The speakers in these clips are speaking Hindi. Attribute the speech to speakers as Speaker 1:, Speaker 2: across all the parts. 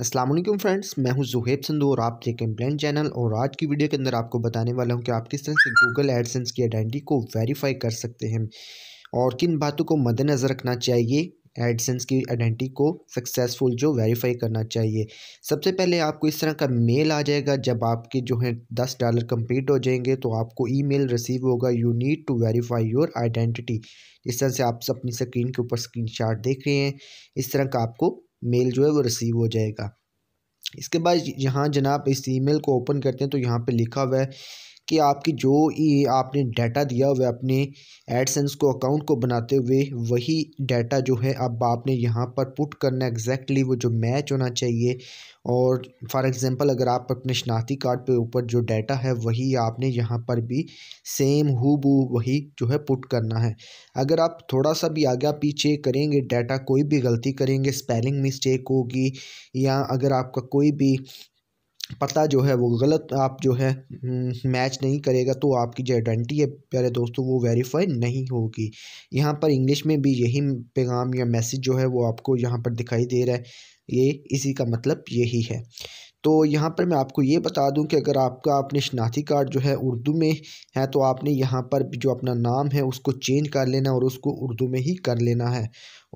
Speaker 1: असलम फ्रेंड्स मैं हूं जुहेब संधू और आप देखें ब्लैंड चैनल और आज की वीडियो के अंदर आपको बताने वाला हूं कि आप किस तरह से गूगल एडसेंस की आइडेंटिटी को वेरीफाई कर सकते हैं और किन बातों को मद्देनज़र रखना चाहिए एडसेंस की आइडेंटिटी को सक्सेसफुल जो वेरीफाई करना चाहिए सबसे पहले आपको इस तरह का मेल आ जाएगा जब आपके जो है दस डॉलर कम्प्लीट हो जाएंगे तो आपको मेल रिसीव होगा you need to verify your identity इस तरह से आप अपनी स्क्रीन के ऊपर स्क्रीनशॉट देख रहे हैं इस तरह का आपको मेल जो है वो रिसीव हो जाएगा इसके बाद यहाँ जनाब इस ईमेल को ओपन करते हैं तो यहाँ पे लिखा हुआ है कि आपकी जो ये आपने डाटा दिया हुआ अपने एडसेंस को अकाउंट को बनाते हुए वही डाटा जो है अब आपने यहाँ पर पुट करना एग्जैक्टली वो जो मैच होना चाहिए और फॉर एग्जांपल अगर आप अपने शनाती कार्ड पे ऊपर जो डाटा है वही आपने यहाँ पर भी सेम हु वही जो है पुट करना है अगर आप थोड़ा सा भी आगे पीछे करेंगे डाटा कोई भी गलती करेंगे स्पेलिंग मिस्टेक होगी या अगर आपका कोई भी पता जो है वो गलत आप जो है मैच हम्म, नहीं करेगा तो आपकी जो आइडेंटिटी है प्यारे दोस्तों वो वेरीफाई नहीं होगी यहाँ पर इंग्लिश में भी यही पैगाम या मैसेज जो है वो आपको यहाँ पर दिखाई दे रहा है ये इसी का मतलब यही है तो यहाँ पर मैं आपको ये बता दूँ कि अगर आपका अपने शनाख्ती कार्ड जो है उर्दू में है तो आपने यहाँ पर जो अपना नाम है उसको चेंज कर लेना और उसको उर्दू में ही कर लेना है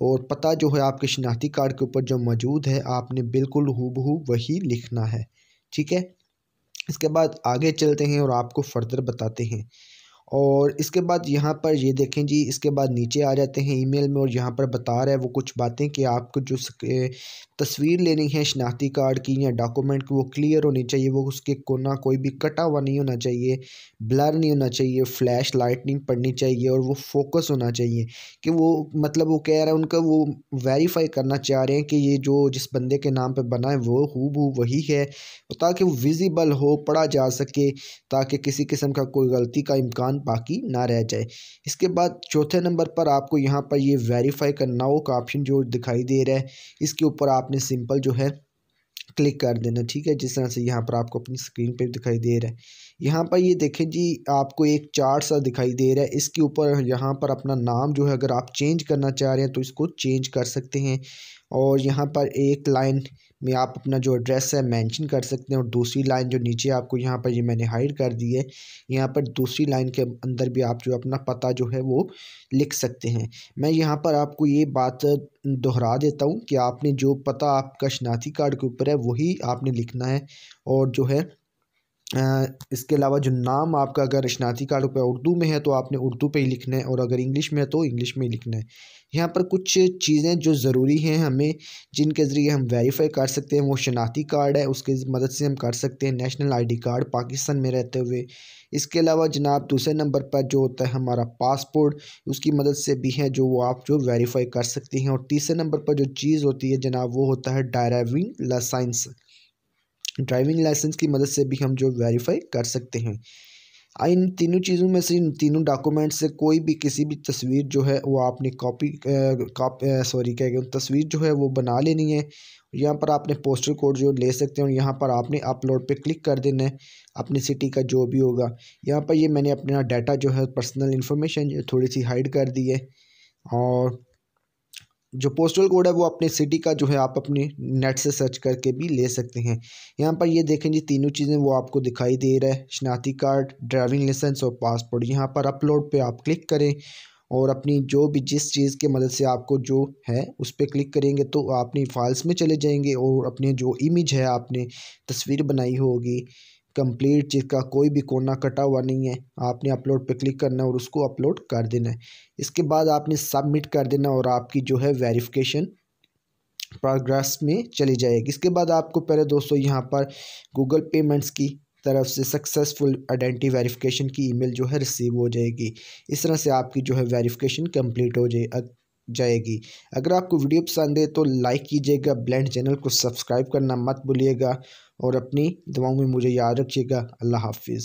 Speaker 1: और पता जो है आपके शनाख्ती कार्ड के ऊपर जो मौजूद है आपने बिल्कुल हूबहू वही लिखना है ठीक है इसके बाद आगे चलते हैं और आपको फर्दर बताते हैं और इसके बाद यहाँ पर ये देखें जी इसके बाद नीचे आ जाते हैं ईमेल में और यहाँ पर बता रहा है वो कुछ बातें कि आपको जो तस्वीर लेनी है शनाख्ती कार्ड की या डॉक्यूमेंट की वो क्लियर होनी चाहिए वो उसके कोना कोई भी कटा हुआ नहीं होना चाहिए ब्लर नहीं होना चाहिए फ्लैश लाइटनिंग पड़नी चाहिए और वो फोकस होना चाहिए कि वो मतलब वो कह रहा है उनका वो वेरीफाई करना चाह रहे हैं कि ये जो जिस बंदे के नाम पर बना है वो हु वही है ताकि वो विजिबल हो पढ़ा जा सके ताकि किसी किस्म का कोई गलती का इम्कान निशान बाकी ना रह जाए इसके बाद चौथे नंबर पर आपको यहाँ पर ये वेरीफाई करना हो का ऑप्शन जो दिखाई दे रहा है इसके ऊपर आपने सिंपल जो है क्लिक कर देना ठीक है जिस तरह से यहाँ पर आपको अपनी स्क्रीन पे दिखाई दे रहा है यहाँ पर ये देखें जी आपको एक चार्ट सा दिखाई दे रहा है इसके ऊपर यहाँ पर अपना नाम जो है अगर आप चेंज करना चाह रहे हैं तो इसको चेंज कर सकते हैं और यहाँ पर एक लाइन में आप अपना जो एड्रेस है मेंशन कर सकते हैं और दूसरी लाइन जो नीचे आपको यहाँ पर ये मैंने हाइड कर दी है यहाँ पर दूसरी लाइन के अंदर भी आप जो अपना पता जो है वो लिख सकते हैं मैं यहाँ पर आपको ये बात दोहरा देता हूँ कि आपने जो पता आपका शनाती कार्ड के ऊपर है वही आपने लिखना है और जो है इसके अलावा जो नाम आपका अगर शनाती कार्ड पे उर्दू में है तो आपने उर्दू पे ही लिखना है और अगर इंग्लिश में है तो इंग्लिश में ही लिखना है यहाँ पर कुछ चीज़ें जो ज़रूरी हैं हमें जिनके ज़रिए हम वेरीफाई कर सकते हैं वो शनाती कार्ड है उसके मदद से हम कर सकते हैं नेशनल आईडी कार्ड पाकिस्तान में रहते हुए इसके अलावा जनाब दूसरे नंबर पर जो होता है हमारा पासपोर्ट उसकी मदद से भी है जो वो आप जो वेरीफाई कर सकते हैं और तीसरे नंबर पर जो चीज़ होती है जनाब वो होता है ड्राइविंग लाइसेंस ड्राइविंग लाइसेंस की मदद से भी हम जो वेरीफाई कर सकते हैं इन तीनों चीज़ों में से इन तीनों डॉक्यूमेंट से कोई भी किसी भी तस्वीर जो है वो आपने कॉपी सॉरी कह तस्वीर जो है वो बना लेनी है यहाँ पर आपने पोस्टर कोड जो ले सकते हैं और यहाँ पर आपने अपलोड पे क्लिक कर देना है अपनी सिटी का जो भी होगा यहाँ पर ये यह मैंने अपना डाटा जो है पर्सनल इन्फॉर्मेशन थोड़ी सी हाइड कर दी है और जो पोस्टल कोड है वो अपने सिटी का जो है आप अपने नेट से सर्च करके भी ले सकते हैं यहाँ पर ये देखें जी तीनों चीज़ें वो आपको दिखाई दे रहा है शनाती कार्ड ड्राइविंग लाइसेंस और पासपोर्ट यहाँ पर अपलोड पे आप क्लिक करें और अपनी जो भी जिस चीज़ की मदद से आपको जो है उस पर क्लिक करेंगे तो अपनी फाइल्स में चले जाएंगे और अपने जो इमेज है आपने तस्वीर बनाई होगी कंप्लीट जिसका कोई भी कोना कटा हुआ नहीं है आपने अपलोड पर क्लिक करना है और उसको अपलोड कर देना है इसके बाद आपने सबमिट कर देना और आपकी जो है वेरिफिकेशन प्रोग्रेस में चली जाएगी इसके बाद आपको पहले दोस्तों यहाँ पर गूगल पेमेंट्स की तरफ से सक्सेसफुल आइडेंटिटी वेरिफिकेशन की ईमेल जो है रिसीव हो जाएगी इस तरह से आपकी जो है वेरिफिकेशन कंप्लीट हो जाए जाएगी अगर आपको वीडियो पसंद है तो लाइक कीजिएगा ब्लैंड चैनल को सब्सक्राइब करना मत भूलिएगा और अपनी दुआओं में मुझे याद रखिएगा अल्लाह हाफिज़